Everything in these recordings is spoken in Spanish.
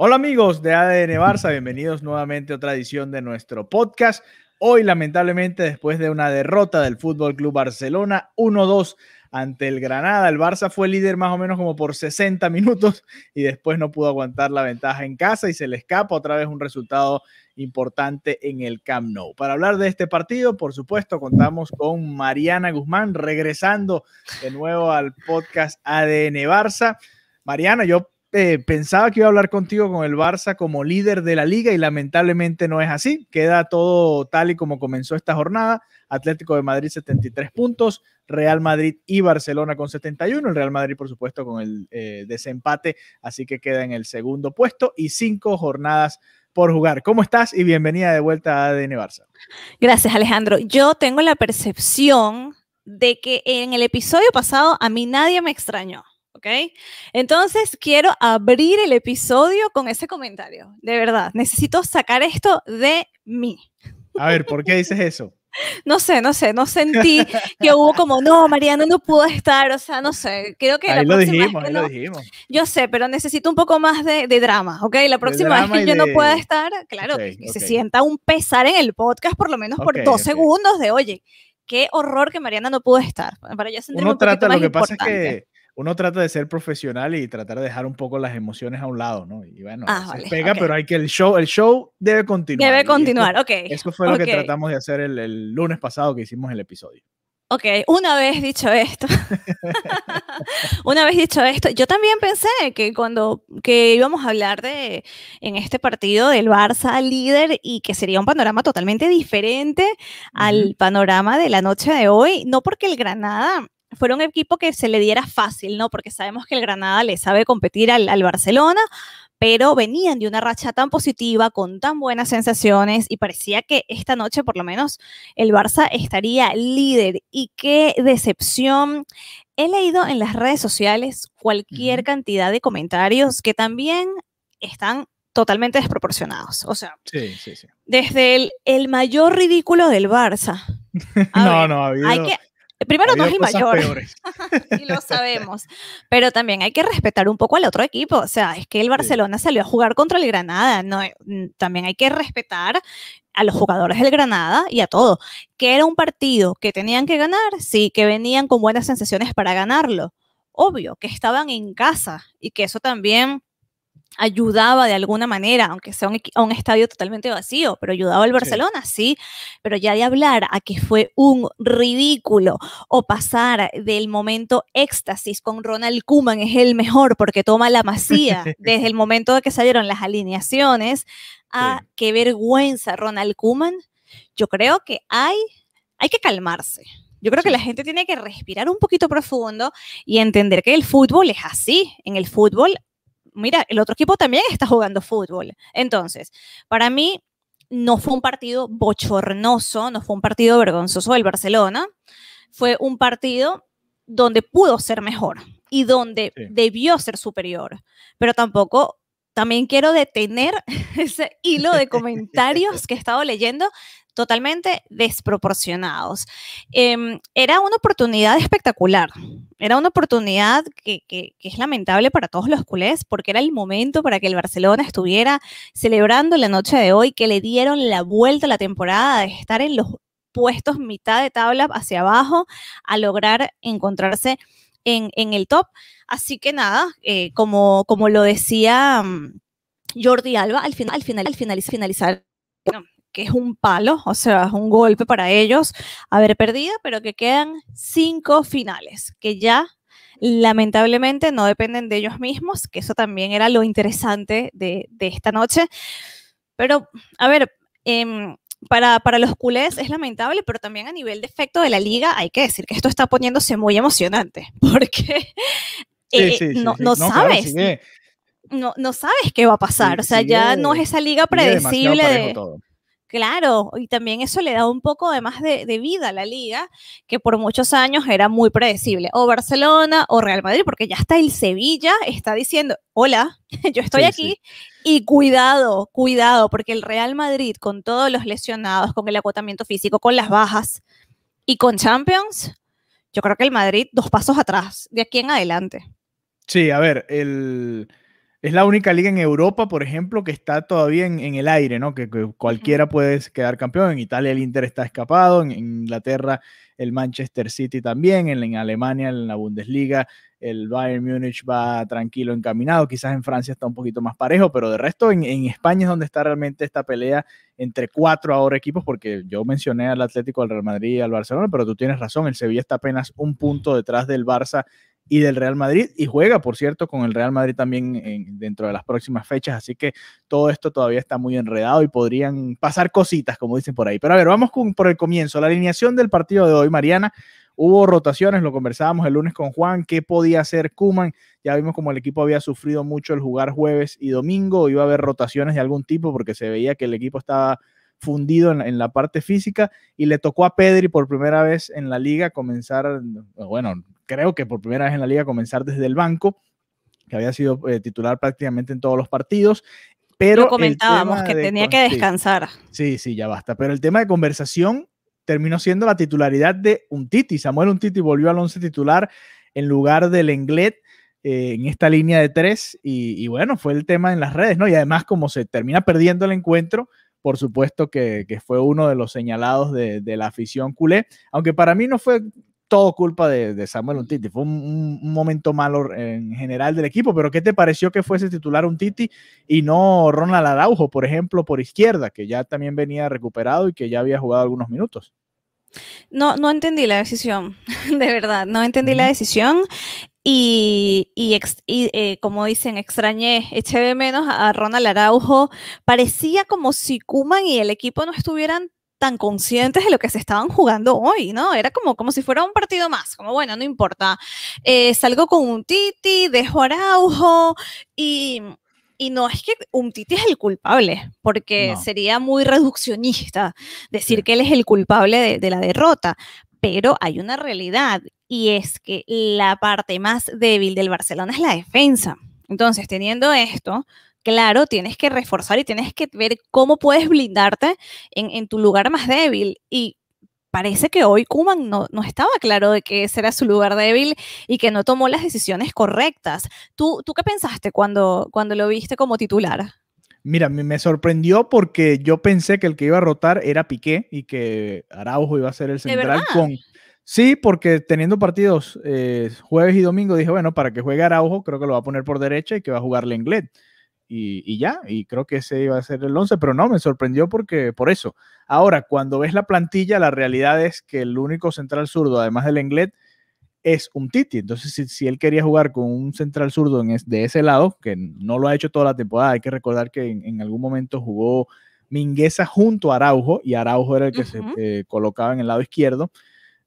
Hola amigos de ADN Barça, bienvenidos nuevamente a otra edición de nuestro podcast. Hoy lamentablemente después de una derrota del Fútbol Club Barcelona 1-2 ante el Granada, el Barça fue líder más o menos como por 60 minutos y después no pudo aguantar la ventaja en casa y se le escapa otra vez un resultado importante en el Camp Nou. Para hablar de este partido, por supuesto, contamos con Mariana Guzmán regresando de nuevo al podcast ADN Barça. Mariana, yo eh, pensaba que iba a hablar contigo con el Barça como líder de la liga y lamentablemente no es así. Queda todo tal y como comenzó esta jornada. Atlético de Madrid 73 puntos, Real Madrid y Barcelona con 71. El Real Madrid, por supuesto, con el eh, desempate, así que queda en el segundo puesto y cinco jornadas por jugar. ¿Cómo estás? Y bienvenida de vuelta a ADN Barça. Gracias, Alejandro. Yo tengo la percepción de que en el episodio pasado a mí nadie me extrañó. ¿ok? Entonces quiero abrir el episodio con ese comentario, de verdad. Necesito sacar esto de mí. A ver, ¿por qué dices eso? No sé, no sé, no sentí que hubo como, no, Mariana no pudo estar, o sea, no sé, creo que... lo dijimos, lo dijimos. Yo sé, pero necesito un poco más de, drama, ¿ok? La próxima vez que yo no pueda estar, claro, que se sienta un pesar en el podcast, por lo menos por dos segundos de, oye, qué horror que Mariana no pudo estar. Para Uno trata, lo que pasa es que uno trata de ser profesional y tratar de dejar un poco las emociones a un lado, ¿no? Y bueno, ah, se pega, pero hay que el show, el show debe continuar. Debe continuar, ok. Eso fue lo que tratamos de hacer el, lunes pasado que hicimos el episodio. Ok, una vez dicho esto, una vez dicho esto, yo también pensé que cuando que íbamos a hablar de en este partido del Barça líder y que sería un panorama totalmente diferente al panorama de la noche de hoy, no porque el Granada fue un equipo que se le diera fácil, ¿no? Porque sabemos que el Granada le sabe competir al, Barcelona, pero venían de una racha tan positiva, con tan buenas sensaciones, y parecía que esta noche, por lo menos, el Barça estaría líder. Y qué decepción. He leído en las redes sociales cualquier cantidad de comentarios que también están totalmente desproporcionados. O sea, desde el, mayor ridículo del Barça. no, no, ha habido... Primero no es el y lo sabemos. Pero también hay que respetar un poco al otro equipo. O sea, es que el Barcelona salió a jugar contra el Granada. No, mm, también hay que respetar a los jugadores del Granada y a todo. Que era un partido que tenían que ganar, sí, que venían con buenas sensaciones para ganarlo. Obvio, que estaban en casa y que eso también ayudaba de alguna manera, aunque sea un, a un estadio totalmente vacío, pero ayudaba al Barcelona, sí. pero ya de hablar a que fue un ridículo o pasar del momento éxtasis con Ronald Kuman es el mejor porque toma la masía desde el momento de que salieron las alineaciones a qué vergüenza Ronald Kuman, yo creo que hay, hay que calmarse. Yo creo que la gente tiene que respirar un poquito profundo y entender que el fútbol es así. En el fútbol mira, el otro equipo también está jugando fútbol. Entonces, para mí no fue un partido bochornoso, no fue un partido vergonzoso del Barcelona, fue un partido donde pudo ser mejor y donde debió ser superior, pero tampoco también quiero detener ese hilo de comentarios que he estado leyendo totalmente desproporcionados. era una oportunidad espectacular, era una oportunidad que, es lamentable para todos los culés, porque era el momento para que el Barcelona estuviera celebrando la noche de hoy, que le dieron la vuelta a la temporada de estar en los puestos mitad de tabla hacia abajo a lograr encontrarse en, el top. Así que nada, como, como lo decía Jordi Alba, al final, al final, al finalizar, finalizar que es un palo, o sea, es un golpe para ellos haber perdido, pero que quedan cinco finales, que ya lamentablemente no dependen de ellos mismos, que eso también era lo interesante de, esta noche. Pero, a ver, em, para, para, los culés es lamentable, pero también a nivel de efecto de la liga hay que decir que esto está poniéndose muy emocionante, porque no, sabes. no, no sabes qué va a pasar. o sea, ya no es esa liga predecible de. Claro, y también eso le da un poco de más de, vida a la liga, que por muchos años era muy predecible. O Barcelona o Real Madrid, porque ya está el Sevilla, está diciendo, hola, yo estoy aquí. Y cuidado, cuidado, porque el Real Madrid, con todos los lesionados, con el acotamiento físico, con las bajas y con Champions, yo creo que el Madrid dos pasos atrás, de aquí en adelante. Sí, a ver, el es la única liga en Europa, por ejemplo, que está todavía en, el aire, ¿no? Que, cualquiera puede quedar campeón. En Italia el Inter está escapado, en, Inglaterra el Manchester City también, en, Alemania en la Bundesliga el Bayern Múnich va tranquilo encaminado, quizás en Francia está un poquito más parejo, pero de resto en, en, España es donde está realmente esta pelea entre cuatro ahora equipos, porque yo mencioné al Atlético, al Real Madrid, al Barcelona, pero tú tienes razón, el Sevilla está apenas un punto detrás del Barça y del Real Madrid y juega, por cierto, con el Real Madrid también dentro de las próximas fechas. Así que todo esto todavía está muy enredado y podrían pasar cositas, como dicen por ahí. Pero a ver, vamos por el comienzo. La alineación del partido de hoy, Mariana. Hubo rotaciones, lo conversábamos el lunes con Juan, qué podía hacer Kuman. Ya vimos como el equipo había sufrido mucho el jugar jueves y domingo, iba a haber rotaciones de algún tipo porque se veía que el equipo estaba fundido en la, en la, parte física y le tocó a Pedri por primera vez en la liga comenzar, bueno, creo que por primera vez en la liga comenzar desde el banco, que había sido eh, titular prácticamente en todos los partidos. Pero comentábamos, que tenía que descansar. Sí, sí, ya basta. Pero el tema de conversación terminó siendo la titularidad de Untiti. Samuel Untiti volvió al once titular en lugar del Englet eh, en esta línea de tres. Y, bueno, fue el tema en las redes, ¿no? Y además, como se termina perdiendo el encuentro, por supuesto que, fue uno de los señalados de, la afición culé. Aunque para mí no fue todo culpa de, Samuel Untiti. Fue un, momento malo en general del equipo, pero ¿qué te pareció que fuese titular Untiti y no Ronald Araujo, por ejemplo, por izquierda, que ya también venía recuperado y que ya había jugado algunos minutos? No, no entendí la decisión, de verdad, no entendí la decisión y, eh, como dicen, extrañé, eché de menos a Ronald Araujo. Parecía como si Kuman y el equipo no estuvieran tan conscientes de lo que se estaban jugando hoy, ¿no? Era como, como si fuera un partido más, como bueno, no importa. Eh, salgo con un Titi, dejo Araujo y, y no es que un Titi es el culpable, porque sería muy reduccionista decir que él es el culpable de la derrota, pero hay una realidad y es que la parte más débil del Barcelona es la defensa. Entonces, teniendo esto, claro, tienes que reforzar y tienes que ver cómo puedes blindarte en, tu lugar más débil. Y parece que hoy Kuman no, estaba claro de que ese era su lugar débil y que no tomó las decisiones correctas. ¿Tú, tú qué pensaste cuando, cuando lo viste como titular? Mira, me sorprendió porque yo pensé que el que iba a rotar era Piqué y que Araujo iba a ser el central Sí, porque teniendo partidos eh, jueves y domingo dije, bueno, para que juegue Araujo creo que lo va a poner por derecha y que va a jugar Lenglet y, ya, y creo que ese iba a ser el 11, pero no, me sorprendió porque por eso. Ahora, cuando ves la plantilla, la realidad es que el único central zurdo, además del Englet, es un Titi. Entonces, si, él quería jugar con un central zurdo en de ese lado, que no lo ha hecho toda la temporada, hay que recordar que en, algún momento jugó Mingueza junto a Araujo, y Araujo era el que se eh, colocaba en el lado izquierdo.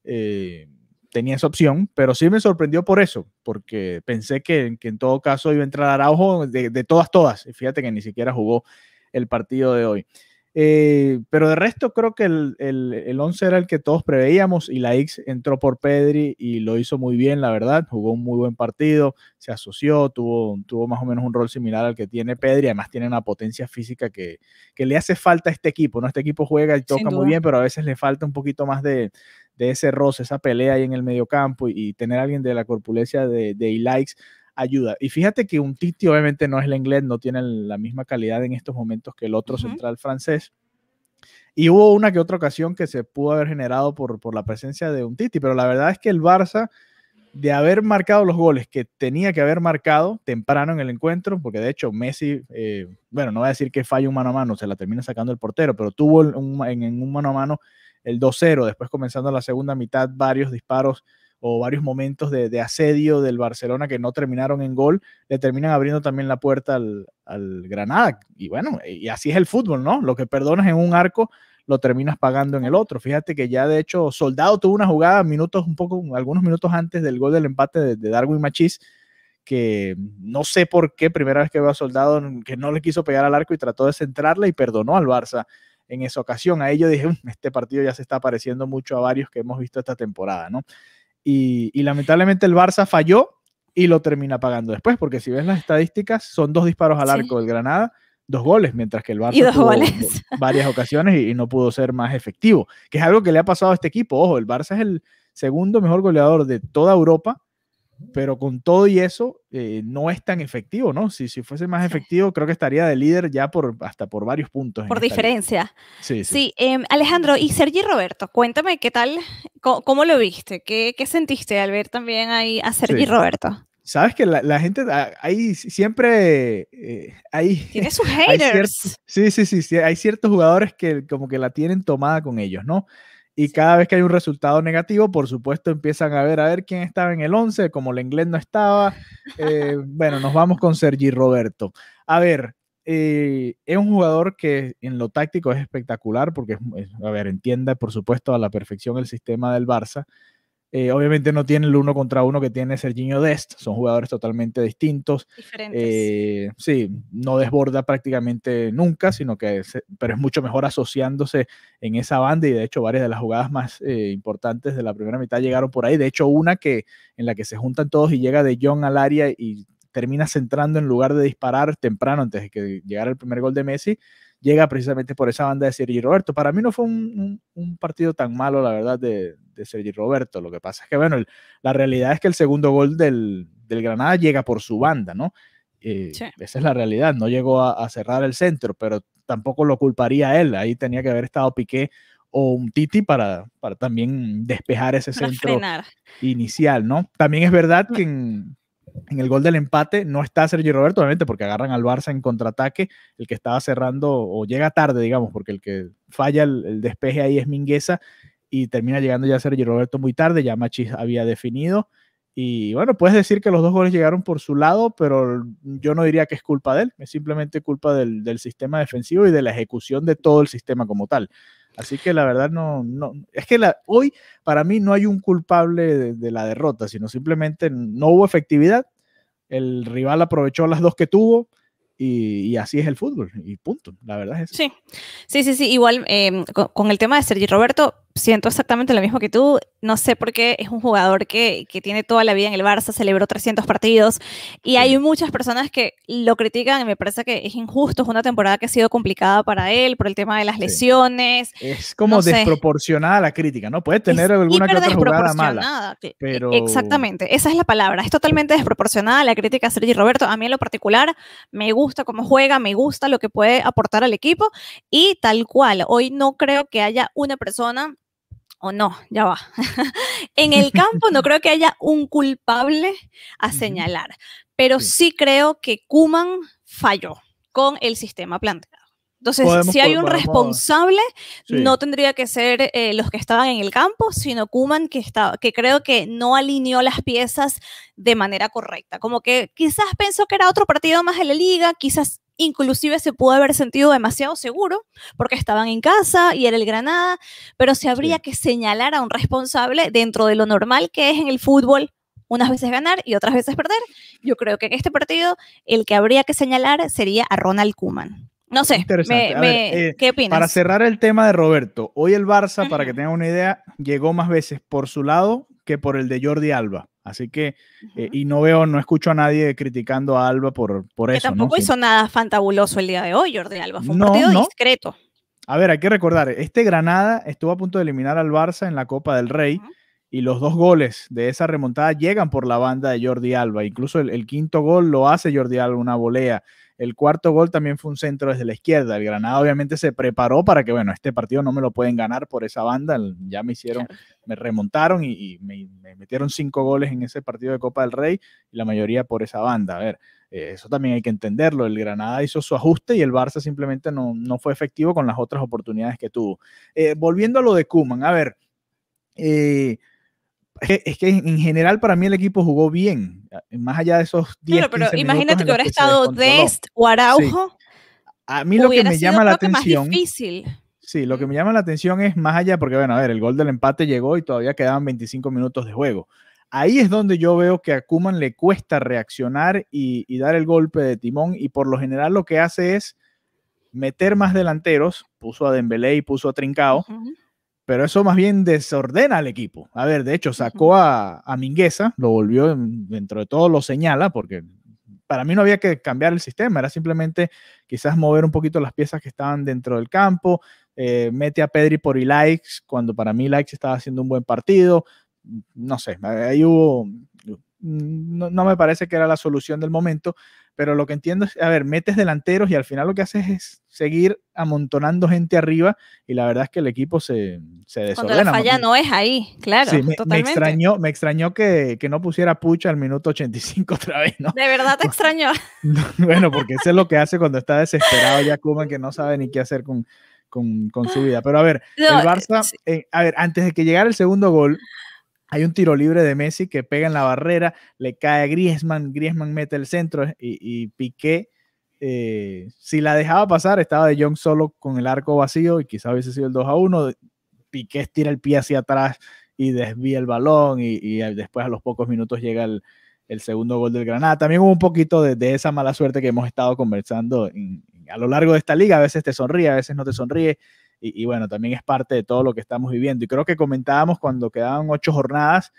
Eh, tenía esa opción, pero sí me sorprendió por eso, porque pensé que, en todo caso iba a entrar Araujo de, todas, todas. Y fíjate que ni siquiera jugó el partido de hoy. Eh, pero de resto creo que el, el, 11 era el que todos preveíamos y la X entró por Pedri y lo hizo muy bien, la verdad, jugó un muy buen partido, se asoció, tuvo, tuvo más o menos un rol similar al que tiene Pedri, además tiene una potencia física que, que le hace falta a este equipo, ¿no? Este equipo juega y toca muy bien, pero a veces le falta un poquito más de, de ese roce, esa pelea ahí en el mediocampo y, y tener a alguien de la corpulencia de, de ayuda. Y fíjate que un Titi obviamente no es el inglés, no tiene la misma calidad en estos momentos que el otro central francés. Y hubo una que otra ocasión que se pudo haber generado por, la presencia de un Titi, pero la verdad es que el Barça, de haber marcado los goles que tenía que haber marcado temprano en el encuentro, porque de hecho Messi, eh, bueno, no voy a decir que falle un mano a mano, se la termina sacando el portero, pero tuvo en, un mano a mano el 2-0, después comenzando la segunda mitad, varios disparos o varios momentos de, asedio del Barcelona que no terminaron en gol, le terminan abriendo también la puerta al, Granada. Y bueno, y así es el fútbol, ¿no? Lo que perdonas en un arco lo terminas pagando en el otro. Fíjate que ya de hecho Soldado tuvo una jugada minutos un poco, algunos minutos antes del gol del empate de, de Darwin Machís, que no sé por qué, primera vez que veo a Soldado que no le quiso pegar al arco y trató de centrarla y perdonó al Barça en esa ocasión. a ello dije, mm, este partido ya se está pareciendo mucho a varios que hemos visto esta temporada, ¿no? Y, lamentablemente el Barça falló y lo termina pagando después, porque si ves las estadísticas, son dos disparos al arco del Granada, dos goles, mientras que el Barça varias ocasiones y, no pudo ser más efectivo, que es algo que le ha pasado a este equipo. Ojo, el Barça es el segundo mejor goleador de toda Europa pero con todo y eso eh, no es tan efectivo, ¿no? Si, si fuese más efectivo, creo que estaría de líder ya por hasta por varios puntos. Por diferencia. Sí, sí. Em, Alejandro, y Sergi Roberto, cuéntame qué tal, cómo, lo viste, ¿Qué, ¿Qué, sentiste al ver también ahí a Sergi Roberto. Sabes que la, la gente, ahí siempre, eh, Tiene sus haters. sí, sí, sí, sí, hay ciertos jugadores que como que la tienen tomada con ellos, ¿no? Y cada vez que hay un resultado negativo, por supuesto, empiezan a ver a ver quién estaba en el 11, como la inglés no estaba. Eh, bueno, nos vamos con Sergi Roberto. A ver, eh, es un jugador que en lo táctico es espectacular porque, a ver, entiende por supuesto a la perfección el sistema del Barça, eh, obviamente no tiene el uno contra uno que tiene Serginho Dest, son jugadores totalmente distintos. Eh, sí, no desborda prácticamente nunca, sino que pero es mucho mejor asociándose en esa banda y de hecho varias de las jugadas más eh, importantes de la primera mitad llegaron por ahí. De hecho una que en la que se juntan todos y llega de John al área y termina centrando en lugar de disparar temprano antes de que llegara el primer gol de Messi llega precisamente por esa banda de Sergi Roberto. Para mí no fue un, partido tan malo, la verdad, de, de, Sergi Roberto. Lo que pasa es que, bueno, la realidad es que el segundo gol del, Granada llega por su banda, ¿no? Eh, esa es la realidad, no llegó a, cerrar el centro, pero tampoco lo culparía él, ahí tenía que haber estado Piqué o un Titi para, también despejar ese centro inicial, ¿no? También es verdad que en, en el gol del empate no está Sergio Roberto, obviamente, porque agarran al Barça en contraataque. El que estaba cerrando o llega tarde, digamos, porque el que falla el, despeje ahí es Mingueza y termina llegando ya Sergio Roberto muy tarde. Ya Machis había definido. Y bueno, puedes decir que los dos goles llegaron por su lado, pero yo no diría que es culpa de él, es simplemente culpa del, del, sistema defensivo y de la ejecución de todo el sistema como tal. Así que la verdad no, es que hoy para mí no hay un culpable de, la derrota, sino simplemente no hubo efectividad. El rival aprovechó las dos que tuvo, y, así es el fútbol, y punto, la verdad es Sí, sí, sí, sí. igual em, con, el tema de Sergi Roberto, siento exactamente lo mismo que tú, no sé por qué es un jugador que, que tiene toda la vida en el Barça, celebró 300 partidos, y hay muchas personas que lo critican y me parece que es injusto, es una temporada que ha sido complicada para él por el tema de las lesiones. Es como desproporcionada la crítica, ¿no? Puede tener alguna que otra jugada mala. E, pero... Exactamente, esa es la palabra, es totalmente desproporcionada la crítica a Sergi Roberto, a mí en lo particular me gusta gusta cómo juega, me gusta lo que puede aportar al equipo y tal cual. Hoy no creo que haya una persona o no, ya va. en el campo no creo que haya un culpable a señalar, pero sí creo que Kuman falló con el sistema planteado. Entonces, si hay un responsable, no tendría que ser eh, los que estaban en el campo, sino Kuman, que, creo que no alineó las piezas de manera correcta. Como que quizás pensó que era otro partido más de la liga, quizás inclusive se pudo haber sentido demasiado seguro porque estaban en casa y era el Granada, pero se habría que señalar a un responsable dentro de lo normal que es en el fútbol unas veces ganar y otras veces perder. Yo creo que en este partido el que habría que señalar sería a Ronald Kuman. No sé, me, eh, ¿qué opinas? Para cerrar el tema de Roberto, hoy el Barça, para que tengan una idea, llegó más veces por su lado que por el de Jordi Alba. Así que, eh, y no veo, no escucho a nadie criticando a Alba por, por eso. Tampoco hizo nada fantabuloso el día de hoy, Jordi Alba. Fue un partido discreto. A ver, hay que recordar, este Granada estuvo a punto de eliminar al Barça en la Copa del Rey y los dos goles de esa remontada llegan por la banda de Jordi Alba. Incluso el, el quinto gol lo hace Jordi Alba, una volea. El cuarto gol también fue un centro desde la izquierda. El Granada obviamente se preparó para que, bueno, este partido no me lo pueden ganar por esa banda. Ya me hicieron, me remontaron y, me, metieron cinco goles en ese partido de Copa del Rey y la mayoría por esa banda. A ver, eh, eso también hay que entenderlo. El Granada hizo su ajuste y el Barça simplemente no, fue efectivo con las otras oportunidades que tuvo. Eh, volviendo a lo de Kuman, a ver. Eh, es que en general para mí el equipo jugó bien, más allá de esos 10 minutos. pero imagínate que hubiera estado Dest o Araujo. A mí lo que me llama la atención. difícil. Sí, lo que mm. me llama la atención es más allá, porque bueno, a ver, el gol del empate llegó y todavía quedaban 25 minutos de juego. Ahí es donde yo veo que a Kuman le cuesta reaccionar y, dar el golpe de timón, y por lo general lo que hace es meter más delanteros, puso a Dembélé y puso a Trincao pero eso más bien desordena al equipo. A ver, de hecho, sacó a, a Mingueza, lo volvió, dentro de todo lo señala, porque para mí no había que cambiar el sistema, era simplemente quizás mover un poquito las piezas que estaban dentro del campo, eh, mete a Pedri por likes cuando para mí likes estaba haciendo un buen partido, no sé, ahí hubo Mm, no, no, me parece que era la solución del momento, pero lo que entiendo es, a ver, metes delanteros y al final lo que haces es seguir amontonando gente arriba y la verdad es que el equipo se, se desordena. Cuando la falla no es ahí, claro, me, totalmente. me, extrañó, me extrañó que, que, no pusiera Pucha al minuto 85 otra vez, ¿no? De verdad te extrañó. bueno, porque eso es lo que hace cuando está desesperado ya Kuman, que no sabe ni qué hacer con, con, con su vida. Pero a ver, el Barça, eh, a ver, antes de que llegara el segundo gol, hay un tiro libre de Messi que pega en la barrera, le cae a Griezmann, Griezmann mete el centro eh, y, Piqué, eh, si la dejaba pasar, estaba de Jong solo con el arco vacío y quizás hubiese sido el 2 a 1. Piqué estira el pie hacia atrás y desvía el balón y, después a los pocos minutos llega el, segundo gol del Granada. También hubo un poquito de, esa mala suerte que hemos estado conversando a lo largo de esta liga. A veces te sonríe, a veces no te sonríe y, bueno, también es parte de todo lo que estamos viviendo. Y creo que comentábamos cuando quedaban ocho jornadas,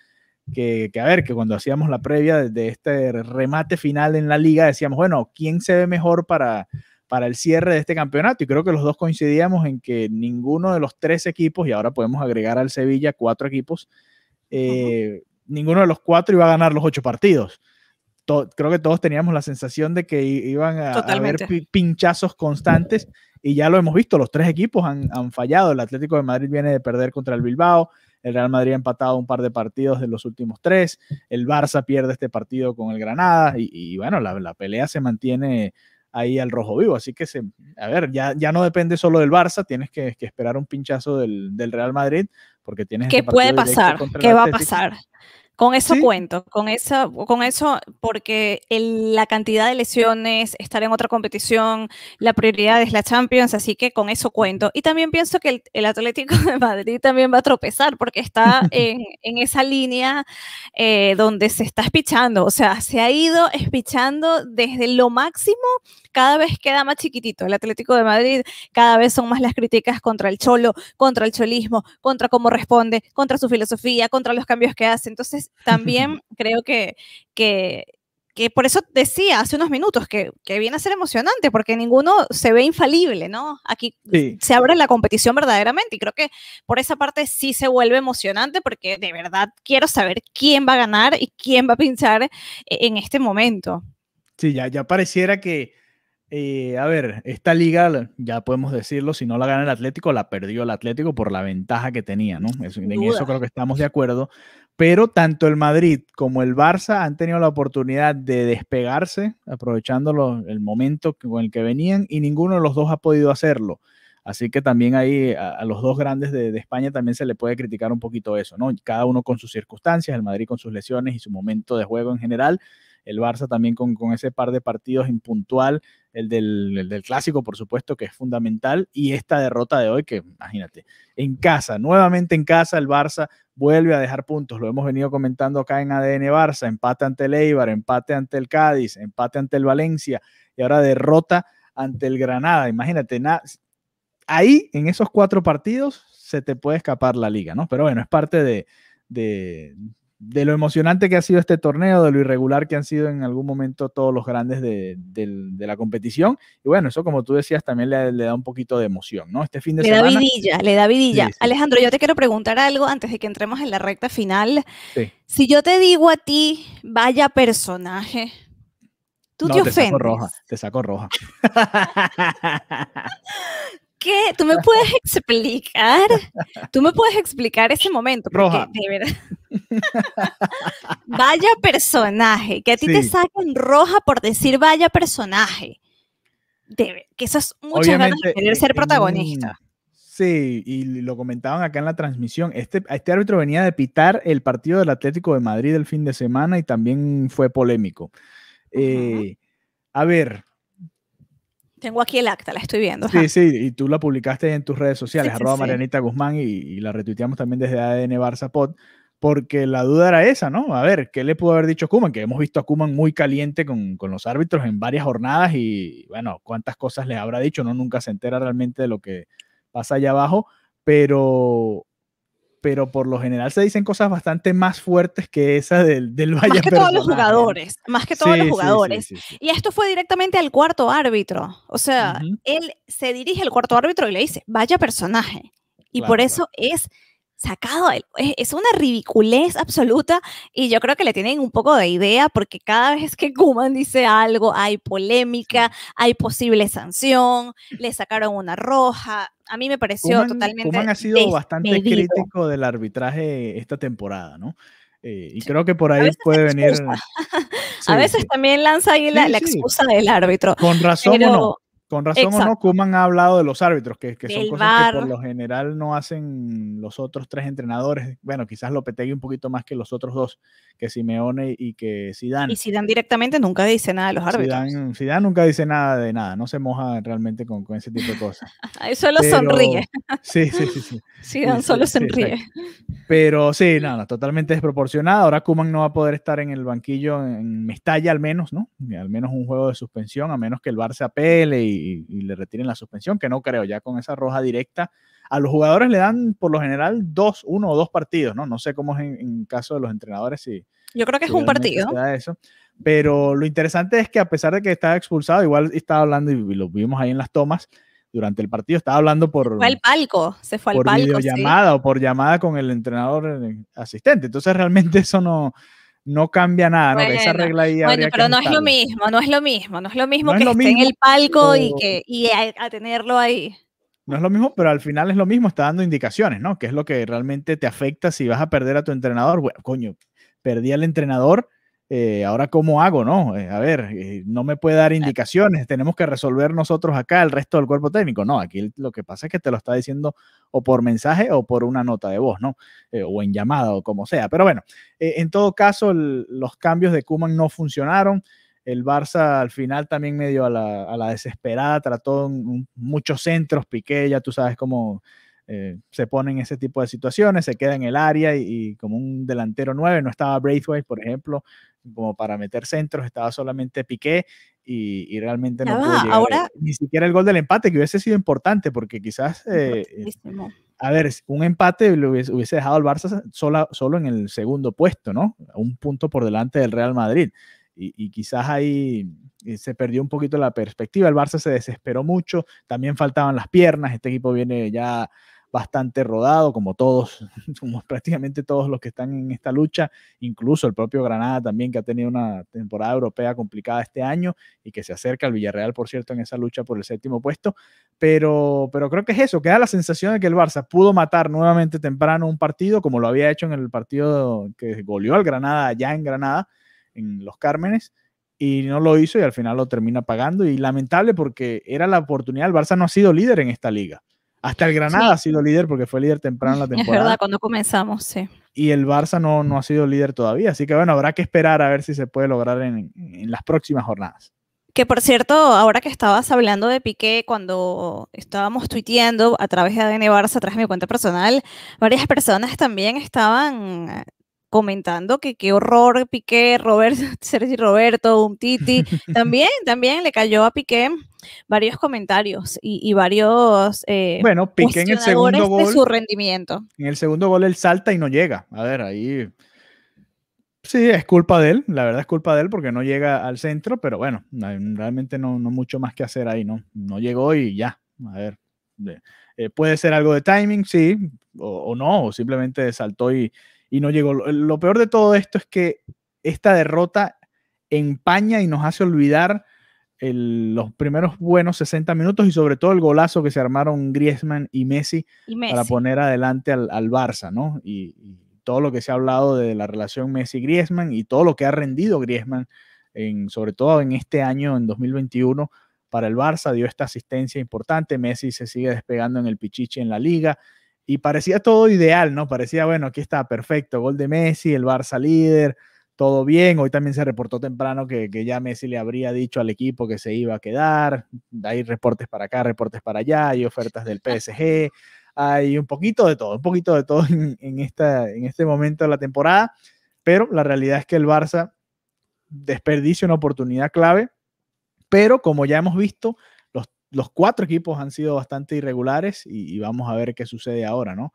que, a ver, que cuando hacíamos la previa de este remate final en la liga, decíamos, bueno, ¿quién se ve mejor para, para el cierre de este campeonato? Y creo que los dos coincidíamos en que ninguno de los tres equipos, y ahora podemos agregar al Sevilla cuatro equipos, eh, ninguno de los cuatro iba a ganar los ocho partidos. creo que todos teníamos la sensación de que iban a, haber pinchazos constantes y ya lo hemos visto, los tres equipos han, fallado. El Atlético de Madrid viene de perder contra el Bilbao, el Real Madrid ha empatado un par de partidos de los últimos tres, el Barça pierde este partido con el Granada y, bueno, la, pelea se mantiene ahí al rojo vivo. Así que, se, a ver, ya, no depende solo del Barça, tienes que, esperar un pinchazo del, Real Madrid porque tienes... ¿Qué este puede pasar? ¿Qué va a pasar? Con eso cuento, con, con eso, porque la cantidad de lesiones, estar en otra competición, la prioridad es la Champions, así que con eso cuento. Y también pienso que el, Atlético de Madrid también va a tropezar porque está en, esa línea eh, donde se está espichando, o sea, se ha ido espichando desde lo máximo, cada vez queda más chiquitito el Atlético de Madrid, cada vez son más las críticas contra el cholo, contra el cholismo, contra cómo responde, contra su filosofía, contra los cambios que hace. Entonces, también creo que, que, que por eso decía hace unos minutos que, que, viene a ser emocionante, porque ninguno se ve infalible, ¿no? Aquí se abre la competición verdaderamente y creo que por esa parte sí se vuelve emocionante porque de verdad quiero saber quién va a ganar y quién va a pinchar e, en este momento. Sí, ya, ya pareciera que eh, a ver, esta liga, ya podemos decirlo, si no la gana el Atlético, la perdió el Atlético por la ventaja que tenía, ¿no? Eso, en eso creo que estamos de acuerdo. Pero tanto el Madrid como el Barça han tenido la oportunidad de despegarse, aprovechando el momento con el que venían, y ninguno de los dos ha podido hacerlo. Así que también ahí a, los dos grandes de, de, España también se le puede criticar un poquito eso, ¿no? Cada uno con sus circunstancias, el Madrid con sus lesiones y su momento de juego en general, el Barça también con, ese par de partidos impuntual, el del, el del, clásico, por supuesto, que es fundamental, y esta derrota de hoy, que imagínate, en casa, nuevamente en casa, el Barça vuelve a dejar puntos, lo hemos venido comentando acá en ADN Barça, empate ante el Eibar, empate ante el Cádiz, empate ante el Valencia, y ahora derrota ante el Granada, imagínate, ahí, en esos cuatro partidos, se te puede escapar la liga, ¿no? Pero bueno, es parte de, de lo emocionante que ha sido este torneo, de lo irregular que han sido en algún momento todos los grandes de, la competición. Y bueno, eso como tú decías, también le, da un poquito de emoción, ¿no? Este fin de semana. Le da vidilla, le da vidilla. Alejandro, yo te quiero preguntar algo antes de que entremos en la recta final. Sí. Si yo te digo a ti, vaya personaje, tú no, te, Saco roja, te saco roja. qué? ¿Tú me puedes explicar? ¿Tú me puedes explicar ese momento? Porque, Roja. De verdad. vaya personaje, que a ti te saquen roja por decir vaya personaje. Debe, que eso es muchas ganas de querer eh, ser eh, protagonista. sí, y lo comentaban acá en la transmisión. Este, este árbitro venía de pitar el partido del Atlético de Madrid el fin de semana y también fue polémico. Eh, a ver, tengo aquí el acta, la estoy viendo. Sí, sí, y tú la publicaste en tus redes sociales, arroba Marianita Guzmán, y, la retuiteamos también desde ADN Barça Pod, porque la duda era esa, ¿no? A ver, ¿qué le pudo haber dicho Kuman? Que hemos visto a Kuman muy caliente con, con, los árbitros en varias jornadas y, bueno, cuántas cosas les habrá dicho, ¿no? Nunca se entera realmente de lo que pasa allá abajo, pero pero por lo general se dicen cosas bastante más fuertes que esa del, del Valle. Más que todos los jugadores, más que todos los jugadores. y esto fue directamente al cuarto árbitro. O sea, él se dirige al cuarto árbitro y le dice, vaya personaje. Y por eso es sacado, es una ridiculez absoluta y yo creo que le tienen un poco de idea porque cada vez que Kuman dice algo hay polémica, hay posible sanción, le sacaron una roja. A mí me pareció totalmente. Kuman ha sido bastante crítico del arbitraje esta temporada, ¿no? Eh, y creo que por ahí puede venir. a veces también lanza ahí la, excusa del árbitro. Con razón o no. Con razón o no, Kuman ha hablado de los árbitros, que, que son cosas que por lo general no hacen los otros tres entrenadores. Bueno, quizás lo petegue un poquito más que los otros dos, que Simeone y que Zidane. Y Zidane directamente nunca dice nada de los árbitros. Zidane, nunca dice nada de nada, no se moja realmente con, ese tipo de cosas. solo sonríe. Sí, sí, sí. Zidane solo sonríe. Pero sí, nada, totalmente desproporcionada. Ahora Kuman no va a poder estar en el banquillo en Mestalla al menos, ¿no? Al menos un juego de suspensión, a menos que el Bar se apele y y, le retiren la suspensión, que no creo, ya con esa roja directa. A los jugadores le dan por lo general dos, uno o dos partidos, ¿no? No sé cómo es en, caso de los entrenadores. Si, Yo creo que es un partido. Eso. Pero lo interesante es que a pesar de que estaba expulsado, igual estaba hablando y, lo vimos ahí en las tomas, durante el partido estaba hablando por fue al palco se fue al por palco videollamada llamada o por llamada con el entrenador eh, asistente entonces realmente eso no no cambia nada, ¿no? esa regla ahí pero no es lo mismo, no es lo mismo, no es lo mismo que esté en el palco y que a, tenerlo ahí. No es lo mismo, pero al final es lo mismo, está dando indicaciones, ¿no? Que es lo que realmente te afecta si vas a perder a tu entrenador. Bueno, coño, perdí al entrenador, eh, ahora cómo hago, ¿no? Eh, a ver, eh, no me puede dar indicaciones, tenemos que resolver nosotros acá el resto del cuerpo técnico. No, aquí lo que pasa es que te lo está diciendo o por mensaje o por una nota de voz, ¿no? o en llamada o como sea. Pero bueno, en todo caso, los cambios de Kuman no funcionaron. El Barça al final también medio a la, desesperada trató muchos centros, Piqué, ya tú sabes cómo se ponen en ese tipo de situaciones, se queda en el área y, como un delantero nueve, no estaba Braithwaite, por ejemplo, como para meter centros, estaba solamente Piqué y, y realmente no pudo ah, llegar ahora... ni siquiera el gol del empate, que hubiese sido importante porque quizás... Eh, eh, a ver, un empate lo hubiese, dejado al Barça sola, solo en el segundo puesto, ¿no? Un punto por delante del Real Madrid. Y, y, quizás ahí eh, se perdió un poquito la perspectiva. El Barça se desesperó mucho, también faltaban las piernas. Este equipo viene ya bastante rodado, como todos, como prácticamente todos los que están en esta lucha, incluso el propio Granada también, que ha tenido una temporada europea complicada este año y que se acerca al Villarreal, por cierto, en esa lucha por el séptimo puesto. Pero, pero creo que es eso, queda la sensación de que el Barça pudo matar nuevamente temprano un partido, como lo había hecho en el partido que goleó al Granada allá en Granada, en Los Cármenes y no lo hizo y al final lo termina pagando y lamentable porque era la oportunidad, el Barça no ha sido líder en esta liga. Hasta el Granada ha sido líder porque fue líder temprano en la temporada. Es verdad, cuando comenzamos, sí. Y el Barça no, ha sido líder todavía. Así que bueno, habrá que esperar a ver si se puede lograr en, en las próximas jornadas. Que por cierto, ahora que estabas hablando de Piqué, cuando estábamos tuiteando a través de ADN Barça, a través de mi cuenta personal, varias personas también estaban comentando que qué horror Piqué, Robert, Sergi Roberto, un Titi, también, también le cayó a Piqué varios comentarios y, varios eh, bueno Piqué en el segundo gol su rendimiento en el segundo gol él salta y no llega a ver ahí sí es culpa de él la verdad es culpa de él porque no llega al centro pero bueno realmente no, no mucho más que hacer ahí no no llegó y ya a ver eh, puede ser algo de timing sí o, o no o simplemente saltó y y no llegó. Lo peor de todo esto es que esta derrota empaña y nos hace olvidar los primeros buenos 60 minutos y sobre todo el golazo que se armaron Griezmann y Messi, para poner adelante al, Barça, ¿no? Y, todo lo que se ha hablado de la relación Messi-Griezmann y todo lo que ha rendido Griezmann, en, sobre todo en este año, en 2021, para el Barça, dio esta asistencia importante, Messi se sigue despegando en el Pichichi en la liga y parecía todo ideal, ¿no? Parecía, bueno, aquí está, perfecto, gol de Messi, el Barça líder, todo bien. Hoy también se reportó temprano que, ya Messi le habría dicho al equipo que se iba a quedar. Hay reportes para acá, reportes para allá, hay ofertas del PSG, hay un poquito de todo, un poquito de todo en, esta, en este momento de la temporada, pero la realidad es que el Barça desperdicia una oportunidad clave, pero como ya hemos visto, los cuatro equipos han sido bastante irregulares y, vamos a ver qué sucede ahora, ¿no?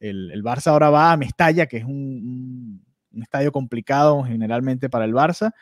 El, Barça ahora va a Mestalla, que es un, estadio complicado generalmente para el Barça,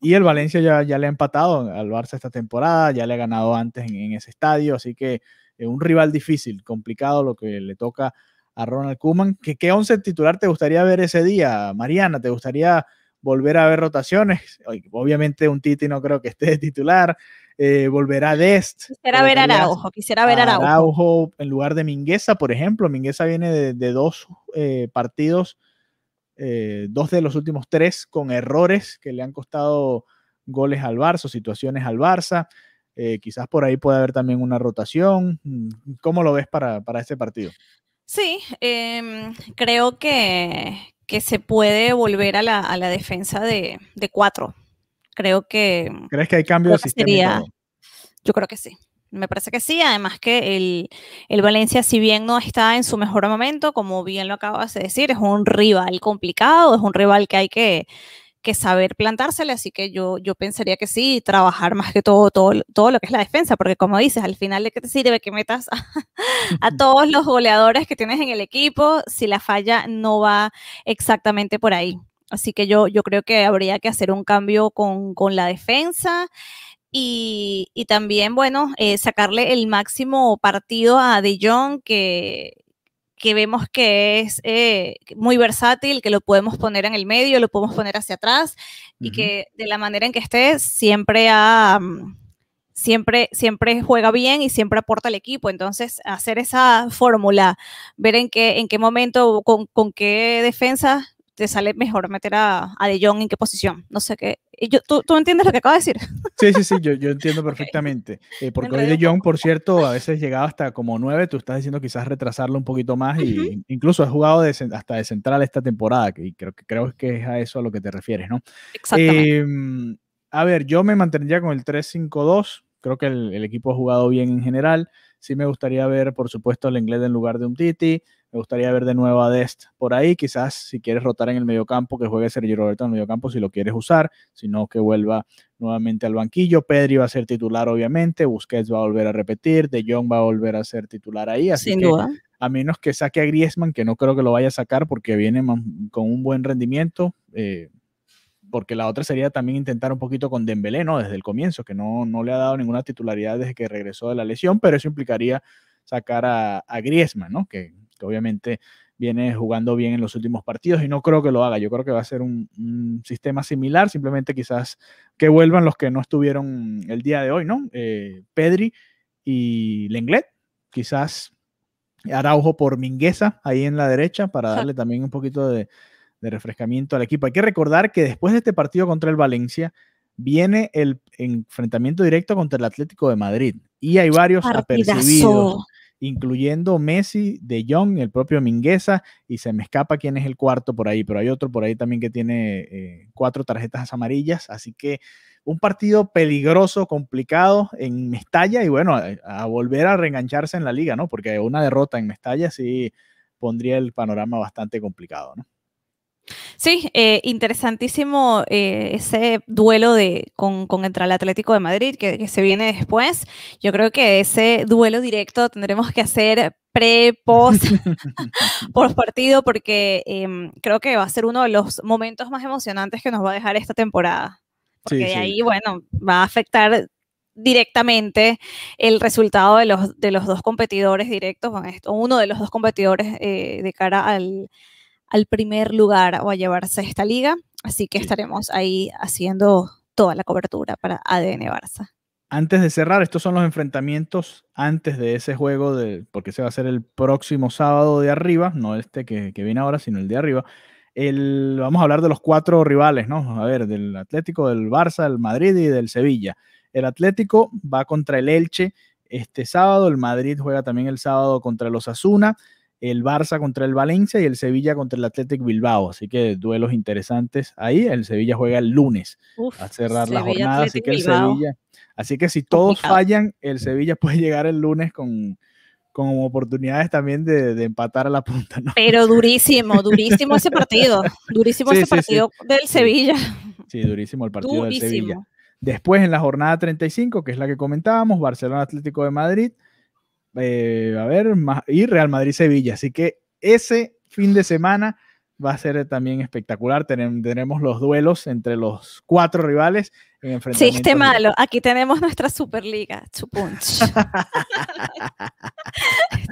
y el Valencia ya, le ha empatado al Barça esta temporada, ya le ha ganado antes en, ese estadio, así que eh, un rival difícil, complicado lo que le toca a Ronald Kuman. ¿Qué, once titular te gustaría ver ese día, Mariana? ¿Te gustaría volver a ver rotaciones? Obviamente un Titi no creo que esté de titular. Eh, volverá volver a Dest. Quisiera ver Araujo, quisiera ver Araujo. en lugar de Mingueza, por ejemplo. Mingueza viene de, dos eh, partidos, eh, dos de los últimos tres con errores que le han costado goles al Barça, situaciones al Barça. quizás por ahí puede haber también una rotación. Mm, ¿Cómo lo ves para, este partido? Sí, em, creo que, se puede volver a la, defensa de, de cuatro, creo que... Mm, ¿Crees que hay cambios sistema? Yo creo que sí. Me parece que sí, además que el, Valencia, si bien no está en su mejor momento, como bien lo acabas de decir, es un rival complicado, es un rival que hay que, saber plantársele, así que yo, yo pensaría que sí, trabajar más que todo, todo, todo lo que es la defensa, porque como dices, al final de qué te sirve que metas a todos los goleadores que tienes en el equipo si la falla no va exactamente por ahí. Así que yo, creo que habría que hacer un cambio con, la defensa. Y, también, bueno, eh, sacarle el máximo partido a De que, que vemos que es eh, muy versátil, que lo podemos poner en el medio, lo podemos poner hacia atrás y que de la manera en que esté siempre mm, Siempre, siempre juega bien y siempre aporta al equipo. Entonces, hacer esa fórmula, ver en qué, en qué momento, con, con qué defensa te sale mejor meter a, De Jong en qué posición. No sé qué. Yo, ¿tú, entiendes lo que acabo de decir? Sí, sí, sí, yo, entiendo perfectamente. Eh, porque hoy De Jong, por cierto, a veces llegaba hasta como nueve, tú estás diciendo quizás retrasarlo un poquito más, incluso has jugado hasta de central esta temporada, que creo, que creo que es a eso a lo que te refieres, ¿no? Exactamente. Em, a ver, yo me mantendría con el 3-5-2, creo que el, equipo ha jugado bien en general, sí me gustaría ver, por supuesto, el inglés en lugar de un Titi. Me gustaría ver de nuevo a Dest por ahí. Quizás si quieres rotar en el mediocampo, que juegue Sergio Roberto en el mediocampo si lo quieres usar. sino que vuelva nuevamente al banquillo. Pedri va a ser titular, obviamente. Busquets va a volver a repetir. De Jong va a volver a ser titular ahí. Así que, A menos que saque a Griezmann, que no creo que lo vaya a sacar porque viene con un buen rendimiento. Eh, porque la otra sería también intentar un poquito con Dembélé, ¿no? Desde el comienzo, que no, le ha dado ninguna titularidad desde que regresó de la lesión, pero eso implicaría sacar a, a Griezmann, ¿no? Que que obviamente viene jugando bien en los últimos partidos y no creo que lo haga. Yo creo que va a ser un, sistema similar, simplemente quizás que vuelvan los que no estuvieron el día de hoy, ¿no? Eh, Pedri y Lenglet, quizás Araujo por Mingueza ahí en la derecha para darle también un poquito de, refrescamiento al equipo. Hay que recordar que después de este partido contra el Valencia, viene el enfrentamiento directo contra el Atlético de Madrid. Y hay varios apercibidos incluyendo Messi, De Jong, el propio Mingueza, y se me escapa quién es el cuarto por ahí, pero hay otro por ahí también que tiene eh, cuatro tarjetas amarillas, así que un partido peligroso, complicado en Mestalla, y bueno, a, eh, a, volver a reengancharse en la liga, ¿no? Porque una derrota en Mestalla sí pondría el panorama bastante complicado, ¿no? Sí, eh, interesantísimo eh, ese duelo de, con, con el Atlético de Madrid que, se viene después. Yo creo que ese duelo directo tendremos que hacer pre, post, por partido, porque em, creo que va a ser uno de los momentos más emocionantes que nos va a dejar esta temporada. Porque ahí, bueno, va a afectar directamente el resultado de los, de los dos competidores directos, uno de los dos competidores eh, de cara al, al primer lugar o a llevarse esta liga. Así que estaremos ahí haciendo toda la cobertura para ADN Barça. Antes de cerrar, estos son los enfrentamientos antes de ese juego, de, porque se va a hacer el próximo sábado de arriba, no este que, viene ahora, sino el de arriba. vamos a hablar de los cuatro rivales, ¿no? A ver, del Atlético, del Barça, del Madrid y del Sevilla. El Atlético va contra el Elche este sábado, el Madrid juega también el sábado contra los Asuna el Barça contra el Valencia y el Sevilla contra el Athletic Bilbao. Así que duelos interesantes ahí. El Sevilla juega el lunes a cerrar la jornada. así que, así que si todos fallan, el Sevilla puede llegar el lunes con, con oportunidades también de, empatar a la punta. Pero durísimo, durísimo ese partido. Durísimo ese partido del Sevilla. Sí, durísimo el partido del Sevilla. Después en la jornada 35, que es la que comentábamos, Barcelona Atlético de Madrid. Eh, a ver, y Real Madrid-Sevilla. Así que ese fin de semana va a ser también espectacular. Tenemos los duelos entre los cuatro rivales en Sí, este malo. Aquí tenemos nuestra Superliga, Chupunch.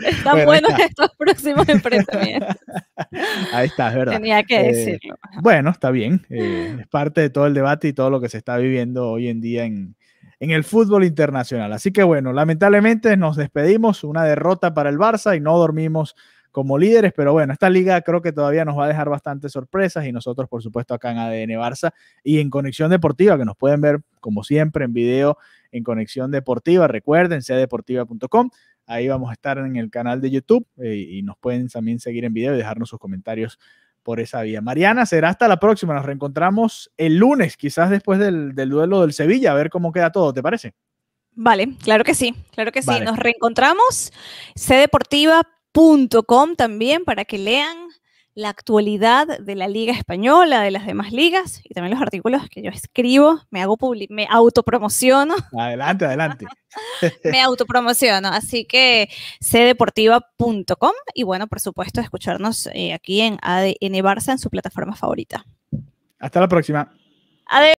Están buenos estos próximos enfrentamientos. Ahí está, es verdad. Tenía que eh, decirlo. Bueno, está bien. Eh, es parte de todo el debate y todo lo que se está viviendo hoy en día en, en el fútbol internacional. Así que bueno, lamentablemente nos despedimos, una derrota para el Barça y no dormimos como líderes, pero bueno, esta liga creo que todavía nos va a dejar bastantes sorpresas y nosotros, por supuesto, acá en ADN Barça y en Conexión Deportiva, que nos pueden ver como siempre en video en Conexión Deportiva, recuerden, Deportiva.com, ahí vamos a estar en el canal de YouTube eh, y nos pueden también seguir en video y dejarnos sus comentarios por esa vía. Mariana, será hasta la próxima. Nos reencontramos el lunes, quizás después del, duelo del Sevilla, a ver cómo queda todo, ¿te parece? Vale, claro que sí, claro que sí. Nos reencontramos. Cdeportiva.com también para que lean la actualidad de la Liga Española, de las demás ligas y también los artículos que yo escribo, me, hago me autopromociono. Adelante, adelante. me autopromociono, así que cdeportiva.com y bueno, por supuesto, escucharnos eh, aquí en ADN Barça en su plataforma favorita. Hasta la próxima. Adiós.